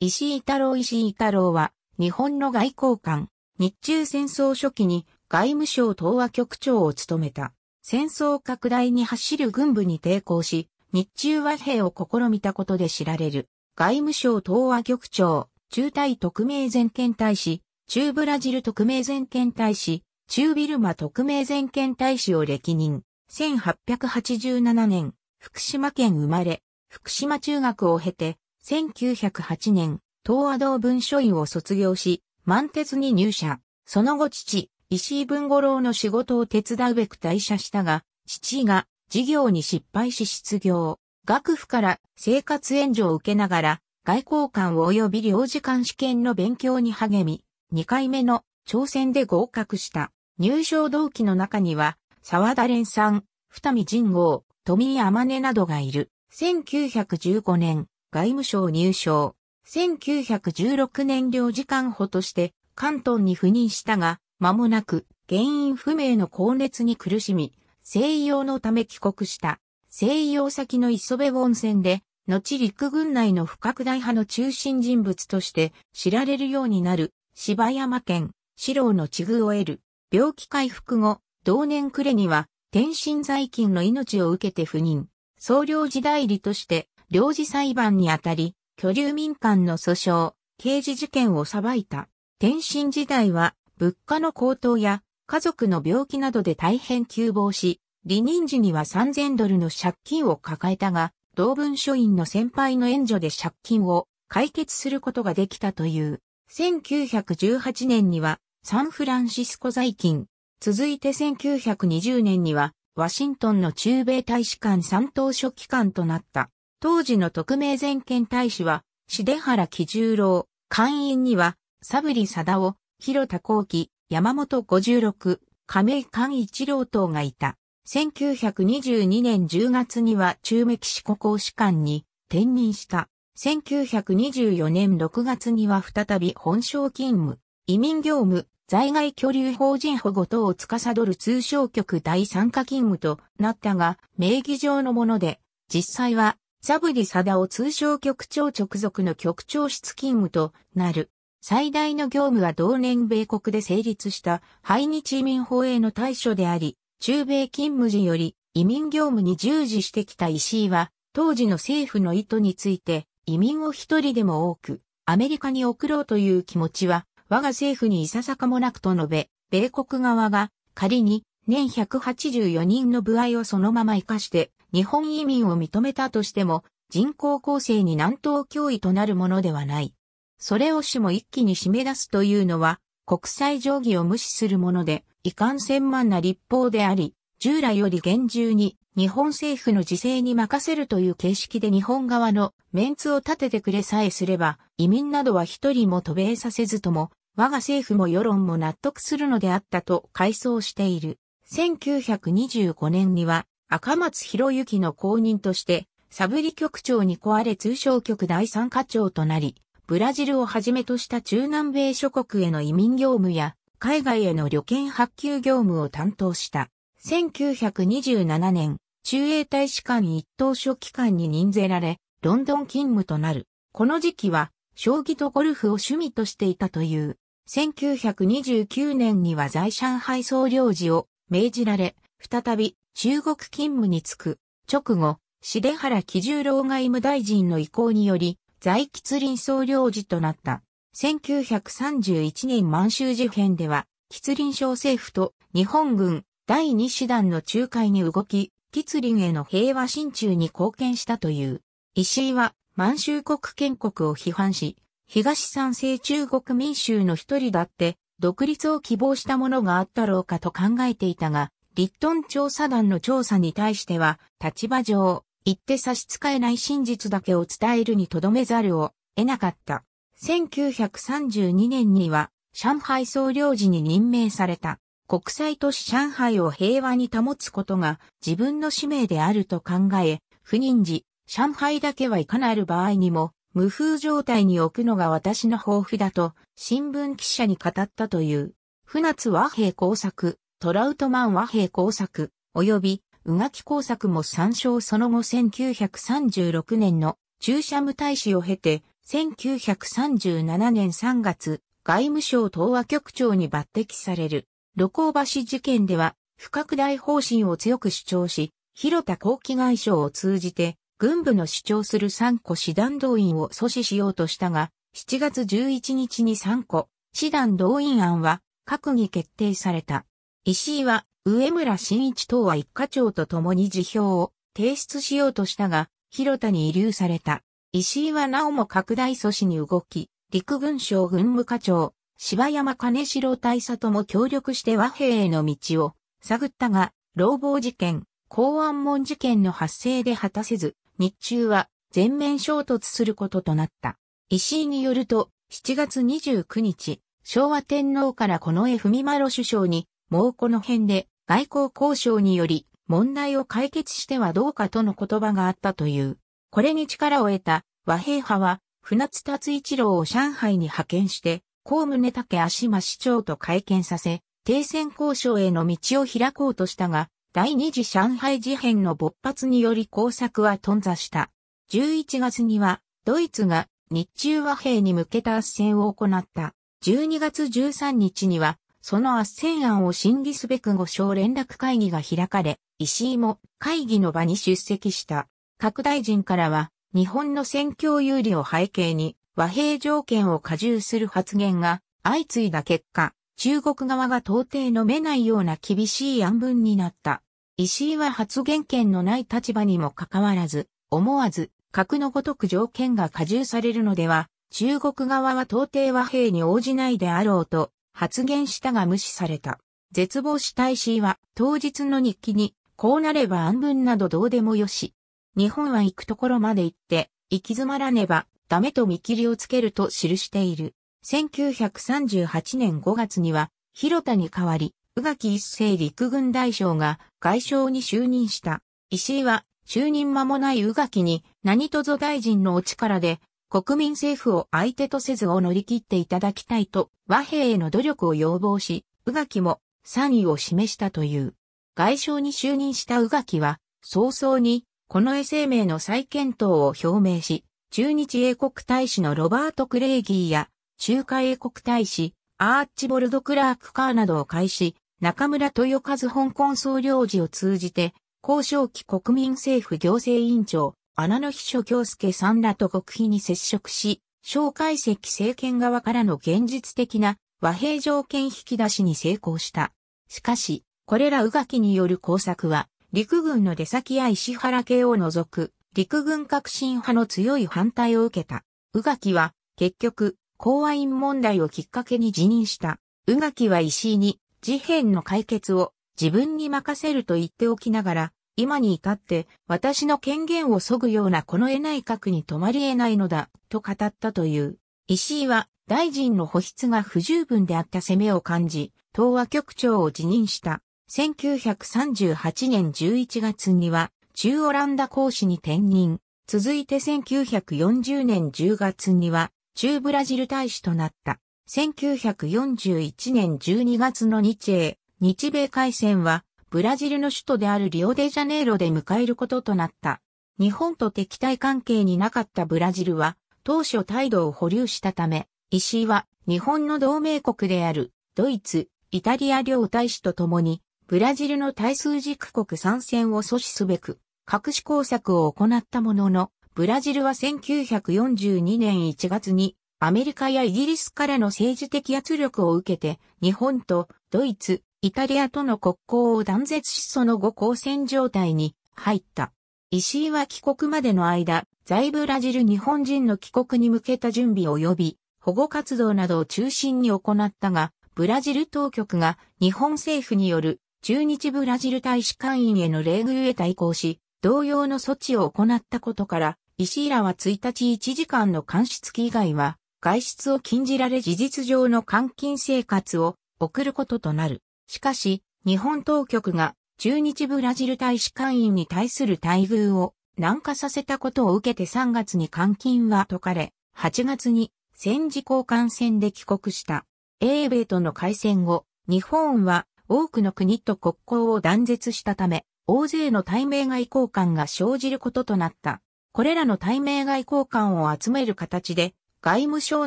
石井太郎石井太郎は、日本の外交官、日中戦争初期に外務省東和局長を務めた。戦争拡大に走る軍部に抵抗し、日中和平を試みたことで知られる。外務省東和局長、中大特命全権大使、中ブラジル特命全権大使、中ビルマ特命全権大使を歴任。1887年、福島県生まれ、福島中学を経て、1908年、東和道文書院を卒業し、満鉄に入社。その後父、石井文五郎の仕事を手伝うべく退社したが、父が事業に失敗し失業。学府から生活援助を受けながら、外交官及び領事館試験の勉強に励み、2回目の挑戦で合格した。入賞同期の中には、沢田蓮さん、二見仁郷、富井天音などがいる。1915年、外務省入省。1916年領事官補として関東に赴任したが、間もなく原因不明の高熱に苦しみ、西洋のため帰国した。西洋先の磯部温泉で、後陸軍内の不拡大派の中心人物として知られるようになる柴山県、四郎の地遇を得る。病気回復後、同年暮れには、天津在勤の命を受けて赴任。総領時代理として、領事裁判にあたり、居留民間の訴訟、刑事事件を裁いた。天津時代は、物価の高騰や家族の病気などで大変急乏し、離任時には3000ドルの借金を抱えたが、同文書院の先輩の援助で借金を解決することができたという。1918年にはサンフランシスコ在勤。続いて1920年にはワシントンの中米大使館三等書記官となった。当時の特命全権大使は、し重原喜十郎、官員には、サブリサダオ、ヒロタ・コウキ、山本五十六、亀井寛一郎等がいた。1922年10月には中メキシコ公使館に転任した。1924年6月には再び本省勤務、移民業務、在外居留法人保護等を司る通商局第参加勤務となったが、名義上のもので、実際はサブリ・サダオ通商局長直属の局長室勤務となる。最大の業務は同年米国で成立した廃日移民法への対処であり、中米勤務時より移民業務に従事してきた石井は、当時の政府の意図について、移民を一人でも多く、アメリカに送ろうという気持ちは、我が政府にいささかもなくと述べ、米国側が仮に年184人の部合をそのまま活かして日本移民を認めたとしても、人口構成に南東脅威となるものではない。それを種も一気に締め出すというのは、国際定義を無視するもので、遺憾千万な立法であり、従来より厳重に日本政府の自制に任せるという形式で日本側のメンツを立ててくれさえすれば、移民などは一人も渡米させずとも、我が政府も世論も納得するのであったと回想している。1925年には赤松博之の後任として、サブリ局長に壊れ通商局第三課長となり、ブラジルをはじめとした中南米諸国への移民業務や、海外への旅券発給業務を担当した。1927年、中英大使館一等書記官に任ぜられ、ロンドン勤務となる。この時期は、将棋とゴルフを趣味としていたという。1929年には在上海総領事を命じられ、再び中国勤務に就く。直後、重原喜重郎外務大臣の意向により、在吉林総領事となった。1931年満州事変では、吉林省政府と日本軍第2師団の仲介に動き、吉林への平和進駐に貢献したという。石井は満州国建国を批判し、東三西中国民衆の一人だって独立を希望したものがあったろうかと考えていたが、リットン調査団の調査に対しては、立場上、言って差し支えない真実だけを伝えるにとどめざるを得なかった。1932年には、上海総領事に任命された。国際都市上海を平和に保つことが自分の使命であると考え、不妊時、上海だけはいかなる場合にも、無風状態に置くのが私の抱負だと、新聞記者に語ったという。船津和平工作、トラウトマン和平工作、及び、がき工作も参照その後1936年の駐車無大使を経て、1937年3月、外務省東和局長に抜擢される。露光橋事件では、不拡大方針を強く主張し、広田後期外相を通じて、軍部の主張する3個師団動員を阻止しようとしたが、7月11日に3個、師団動員案は、閣議決定された。石井は上村新一等は一課長と共に辞表を提出しようとしたが、広田に遺留された。石井はなおも拡大阻止に動き、陸軍省軍務課長、柴山金城大佐とも協力して和平への道を探ったが、労房事件、公安門事件の発生で果たせず、日中は全面衝突することとなった。石井によると、7月29日、昭和天皇からこの江文丸首相にもうこの辺で外交交渉により問題を解決してはどうかとの言葉があったという。これに力を得た和平派は船津達一郎を上海に派遣して、公務宗武足間市長と会見させ、停戦交渉への道を開こうとしたが、第二次上海事変の勃発により工作は頓挫した。11月には、ドイツが日中和平に向けた圧戦を行った。12月13日には、その圧戦案を審議すべく5省連絡会議が開かれ、石井も会議の場に出席した。各大臣からは、日本の選挙有利を背景に、和平条件を加重する発言が相次いだ結果、中国側が到底飲めないような厳しい案文になった。石井は発言権のない立場にもかかわらず、思わず、核のごとく条件が加重されるのでは、中国側は到底和平に応じないであろうと、発言したが無視された。絶望した石井は当日の日記に、こうなれば安分などどうでもよし。日本は行くところまで行って、行き詰まらねばダメと見切りをつけると記している。1938年5月には、広田に代わり、宇垣一世陸軍大将が外相に就任した。石井は、就任間もない宇垣に、何とぞ大臣のお力で、国民政府を相手とせずを乗り切っていただきたいと和平への努力を要望し、宇垣も賛意を示したという。外相に就任した宇垣は、早々に、この絵声明の再検討を表明し、中日英国大使のロバート・クレイギーや、中華英国大使、アーチボルド・クラーク・カーなどを介し、中村豊和香港総領事を通じて、交渉期国民政府行政委員長、穴の秘書京介さんらと極秘に接触し、蒋介石政権側からの現実的な和平条件引き出しに成功した。しかし、これらうがきによる工作は、陸軍の出先や石原系を除く、陸軍革新派の強い反対を受けた。が垣は、結局、公安員問題をきっかけに辞任した。が垣は石井に、事変の解決を自分に任せると言っておきながら、今に至って私の権限を削ぐようなこの得ない核に止まり得ないのだ、と語ったという。石井は大臣の保筆が不十分であった責めを感じ、東和局長を辞任した。1938年11月には中オランダ公使に転任。続いて1940年10月には中ブラジル大使となった。1941年12月の日英、日米海戦はブラジルの首都であるリオデジャネイロで迎えることとなった。日本と敵対関係になかったブラジルは、当初態度を保留したため、石井は日本の同盟国であるドイツ、イタリア両大使と共に、ブラジルの対数軸国参戦を阻止すべく、隠し工作を行ったものの、ブラジルは1942年1月にアメリカやイギリスからの政治的圧力を受けて、日本とドイツ、イタリアとの国交を断絶しその後交戦状態に入った。石井は帰国までの間、在ブラジル日本人の帰国に向けた準備及び保護活動などを中心に行ったが、ブラジル当局が日本政府による中日ブラジル大使館員への礼遇へ対抗し、同様の措置を行ったことから、石井らは1日1時間の監視付き以外は外出を禁じられ事実上の監禁生活を送ることとなる。しかし、日本当局が中日ブラジル大使館員に対する待遇を軟化させたことを受けて3月に監禁は解かれ、8月に戦時交換戦で帰国した。英米との開戦後、日本は多くの国と国交を断絶したため、大勢の対米外交官が生じることとなった。これらの対米外交官を集める形で、外務省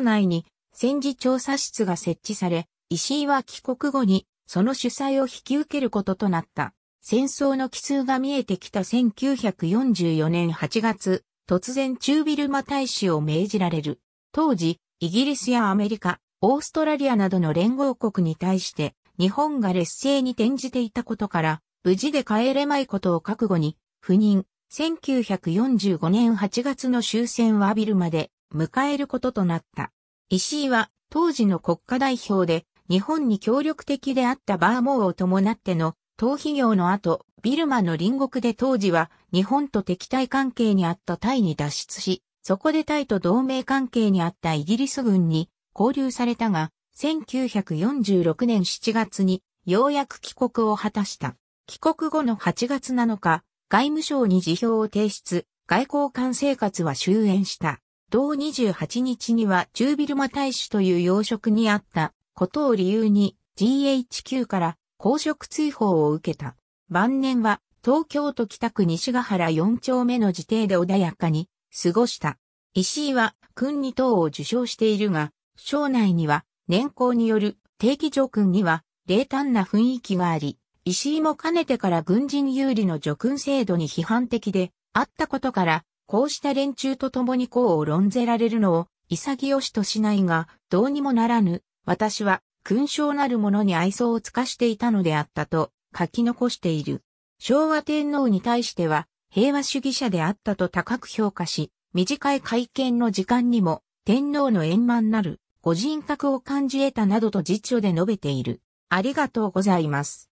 内に戦時調査室が設置され、石井は帰国後にその主催を引き受けることとなった。戦争の奇数が見えてきた1944年8月、突然中ビルマ大使を命じられる。当時、イギリスやアメリカ、オーストラリアなどの連合国に対して、日本が劣勢に転じていたことから、無事で帰れまいことを覚悟に、赴任、1945年8月の終戦はビルまで迎えることとなった。石井は当時の国家代表で日本に協力的であったバーモーを伴っての逃避業の後、ビルマの隣国で当時は日本と敵対関係にあったタイに脱出し、そこでタイと同盟関係にあったイギリス軍に交流されたが、1946年7月にようやく帰国を果たした。帰国後の8月7日、外務省に辞表を提出、外交官生活は終焉した。同28日には中ビルマ大使という要職にあったことを理由に GHQ から公職追放を受けた。晩年は東京都北区西ヶ原4丁目の自邸で穏やかに過ごした。石井は君に等を受賞しているが、省内には年功による定期助君には冷淡な雰囲気があり、石井もかねてから軍人有利の助君制度に批判的であったことから、こうした連中と共に功を論ぜられるのを潔しとしないが、どうにもならぬ私は勲章なるものに愛想を尽かしていたのであったと書き残している。昭和天皇に対しては平和主義者であったと高く評価し、短い会見の時間にも天皇の円満なるご人格を感じ得たなどと実著で述べている。ありがとうございます。